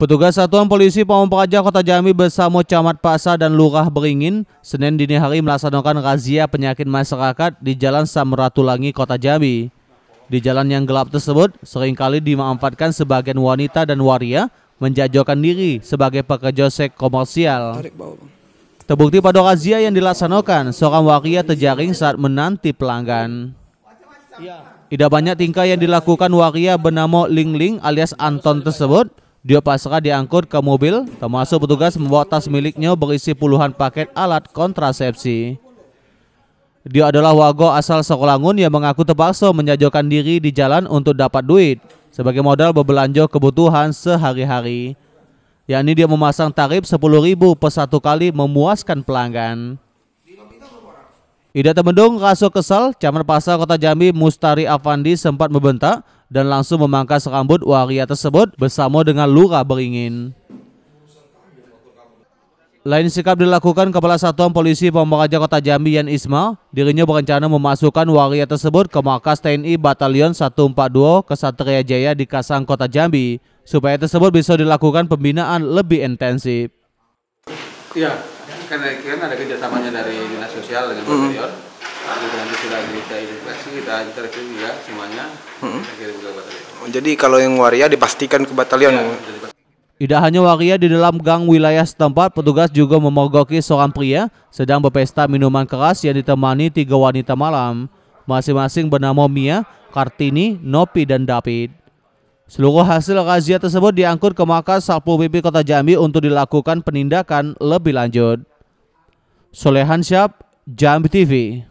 Petugas Satuan Polisi Pamung Praja Kota Jambi bersama Camat Pasar dan Lurah Beringin Senin dini hari melaksanakan razia penyakit masyarakat di Jalan Samratulangi Kota Jambi. Di jalan yang gelap tersebut seringkali dimanfaatkan sebagian wanita dan waria menjajakan diri sebagai pekerja seks komersial. Terbukti pada razia yang dilaksanakan, seorang waria terjaring saat menanti pelanggan. Tidak banyak tingkah yang dilakukan waria bernama Lingling alias Anton tersebut, dia pasrah diangkut ke mobil, termasuk petugas membawa tas miliknya berisi puluhan paket alat kontrasepsi. Dia adalah wago asal Sekolangun yang mengaku terpaksa menjajakan diri di jalan untuk dapat duit sebagai modal berbelanja kebutuhan sehari-hari. Yakni dia memasang tarif 10.000 per satu kali memuaskan pelanggan. Ida Temendung, rasa Kesal, Camat Pasar Kota Jambi, Mustari Afandi sempat membentak dan langsung memangkas rambut waria tersebut bersama dengan luka beringin. Lain sikap dilakukan Kepala Satuan Polisi Pemeraja Kota Jambi Yan Ismail dirinya berencana memasukkan waria tersebut ke markas TNI Batalion 142 Kesatria Jaya di Kasang Kota Jambi, supaya tersebut bisa dilakukan pembinaan lebih intensif. Iya, karena ada kerjasamanya dari Dinas Sosial dengan mm-hmm. Batalion, sudah kita kita antar juga semuanya hmm. Oh, jadi kalau yang waria dipastikan ke batalion. Ya, tidak hanya waria di dalam gang wilayah setempat, petugas juga memogoki seorang pria sedang berpesta minuman keras yang ditemani tiga wanita malam, masing-masing bernama Mia, Kartini, Nopi, dan David. Seluruh hasil razia tersebut diangkut ke markas Satpol PP Kota Jambi untuk dilakukan penindakan lebih lanjut. Solehan Syab, Jambi TV.